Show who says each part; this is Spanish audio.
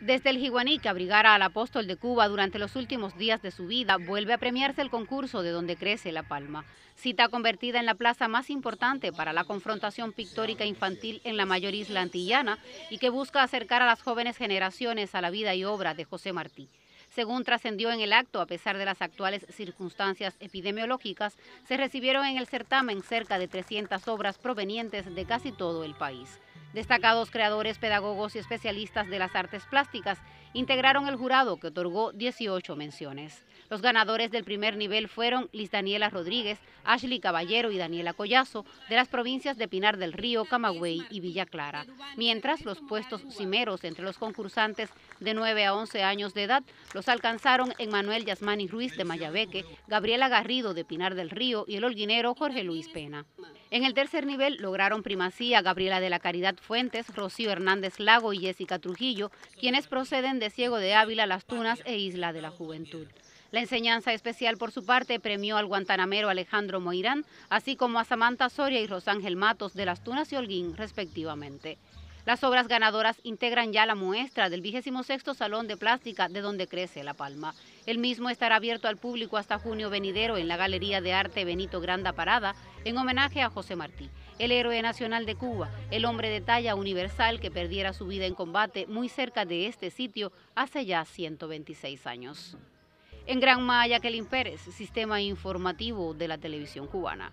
Speaker 1: Desde el Jiguaní que abrigara al apóstol de Cuba durante los últimos días de su vida, vuelve a premiarse el concurso de donde crece La Palma, cita convertida en la plaza más importante para la confrontación pictórica infantil en la mayor isla antillana y que busca acercar a las jóvenes generaciones a la vida y obra de José Martí. Según trascendió en el acto, a pesar de las actuales circunstancias epidemiológicas, se recibieron en el certamen cerca de 300 obras provenientes de casi todo el país. Destacados creadores, pedagogos y especialistas de las artes plásticas integraron el jurado que otorgó 18 menciones. Los ganadores del primer nivel fueron Liz Daniela Rodríguez, Ashley Caballero y Daniela Collazo de las provincias de Pinar del Río, Camagüey y Villa Clara, mientras los puestos cimeros entre los concursantes de 9 a 11 años de edad los alcanzaron Emmanuel Yasmani Ruiz de Mayabeque, Gabriela Garrido de Pinar del Río y el holguinero Jorge Luis Pena. En el tercer nivel lograron primacía Gabriela de la Caridad Fuentes, Rocío Hernández Lago y Jessica Trujillo, quienes proceden de Ciego de Ávila, Las Tunas e Isla de la Juventud. La enseñanza especial, por su parte, premió al guantanamero Alejandro Moirán, así como a Samantha Soria y Rosángel Matos de Las Tunas y Holguín, respectivamente. Las obras ganadoras integran ya la muestra del 26 Salón de Plástica de donde crece La Palma. El mismo estará abierto al público hasta junio venidero en la Galería de Arte Benito Granda Parada en homenaje a José Martí el héroe nacional de Cuba, el hombre de talla universal que perdiera su vida en combate muy cerca de este sitio hace ya 126 años. En Gran Maya, Kelin Pérez, Sistema Informativo de la Televisión Cubana.